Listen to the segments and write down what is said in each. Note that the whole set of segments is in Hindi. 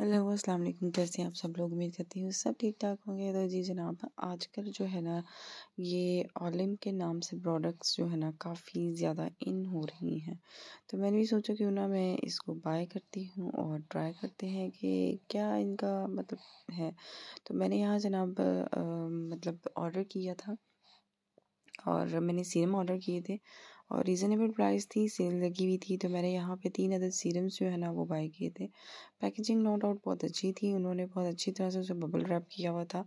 हेलो अस्सलाम वालेकुम कैसे हैं आप सब लोग उम्मीद करती हूँ सब ठीक ठाक होंगे तो जी जनाब आजकल जो है ना ये ऑलिम के नाम से प्रोडक्ट्स जो है ना काफ़ी ज़्यादा इन हो रही हैं तो मैंने भी सोचा क्यों ना मैं इसको बाय करती हूँ और ट्राई करते हैं कि क्या इनका मतलब है तो मैंने यहाँ जनाब आ, मतलब ऑर्डर किया था और मैंने सीरम ऑर्डर किए थे और रीज़नेबल प्राइस थी सेल लगी हुई थी तो मैंने यहाँ पे तीन अदद सीरम्स जो है ना वो बाई किए थे पैकेजिंग नो डाउट बहुत अच्छी थी उन्होंने बहुत अच्छी तरह से उसे बबल रैप किया हुआ था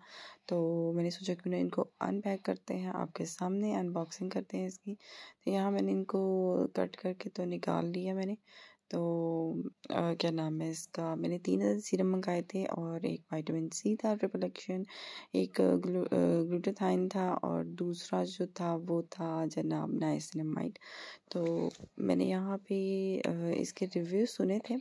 तो मैंने सोचा क्यों ना इनको अनपैक करते हैं आपके सामने अनबॉक्सिंग करते हैं इसकी तो यहाँ मैंने इनको कट करके तो निकाल लिया मैंने तो आ, क्या नाम है इसका मैंने तीन हज़ार सीरम मंगाए थे और एक वाइटामिन सी था ट्रिपल एक्शन एक ग्लू ग्लूटाथाइन था और दूसरा जो था वो था जनाब नाइसिनमाइड तो मैंने यहाँ पे इसके रिव्यू सुने थे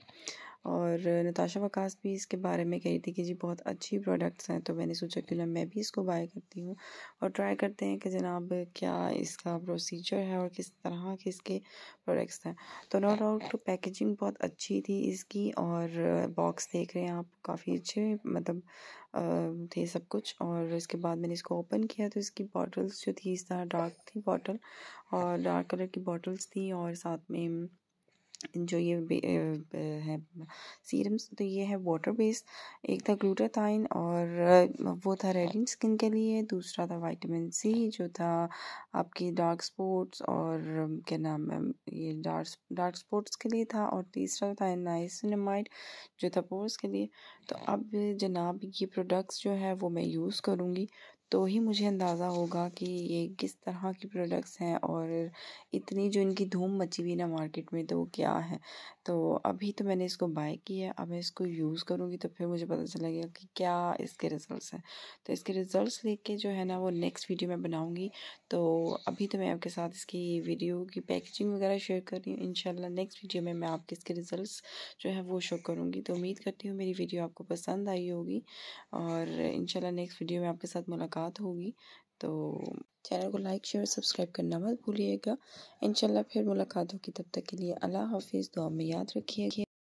और नताशा वकास भी इसके बारे में कह रही थी कि जी बहुत अच्छी प्रोडक्ट्स हैं तो मैंने सोचा क्यों ना मैं भी इसको बाय करती हूँ और ट्राई करते हैं कि जनाब क्या इसका प्रोसीजर है और किस तरह के इसके प्रोडक्ट्स हैं तो नो डाउट तो पैकेजिंग बहुत अच्छी थी इसकी और बॉक्स देख रहे हैं आप काफ़ी अच्छे मतलब थे सब कुछ और इसके बाद मैंने इसको ओपन किया तो इसकी बॉटल्स जो थी इस तरह डार्क थी बॉटल और डार्क कलर की बॉटल्स थी और साथ में जो ये है सीरम्स तो ये है वाटर बेस्ड एक था ग्लूटाथाइन और वो था रेडिन स्किन के लिए दूसरा था विटामिन सी जो था आपकी डार्क स्पॉट्स और क्या नाम है ये डार्क डार्क स्पॉट्स के लिए था और तीसरा था नाइसिनमाइड जो था पोर्स के लिए तो अब जनाब ये प्रोडक्ट्स जो है वो मैं यूज़ करूँगी तो ही मुझे अंदाज़ा होगा कि ये किस तरह की प्रोडक्ट्स हैं और इतनी जो इनकी धूम मची हुई ना मार्केट में तो वो क्या है तो अभी तो मैंने इसको बाय किया है अब मैं इसको यूज़ करूँगी तो फिर मुझे पता चलेगा कि क्या इसके रिज़ल्ट हैं तो इसके रिज़ल्ट लेके जो है ना वो नेक्स्ट वीडियो मैं बनाऊँगी तो अभी तो मैं आपके साथ इसकी वीडियो की पैकेजिंग वगैरह शेयर कर रही हूँ इन नेक्स्ट वीडियो में मैं आपके इसके रिज़ल्ट जो है वो शो करूँगी तो उम्मीद करती हूँ मेरी वीडियो आपको पसंद आई होगी और इन नेक्स्ट वीडियो में आपके साथ मुलाकात मुलाकात होगी तो चैनल को लाइक शेयर सब्सक्राइब करना मत भूलिएगा इंशाल्लाह फिर मुलाकात होगी तब तक के लिए अल्लाह हाफिज़ दुआ में याद रखिए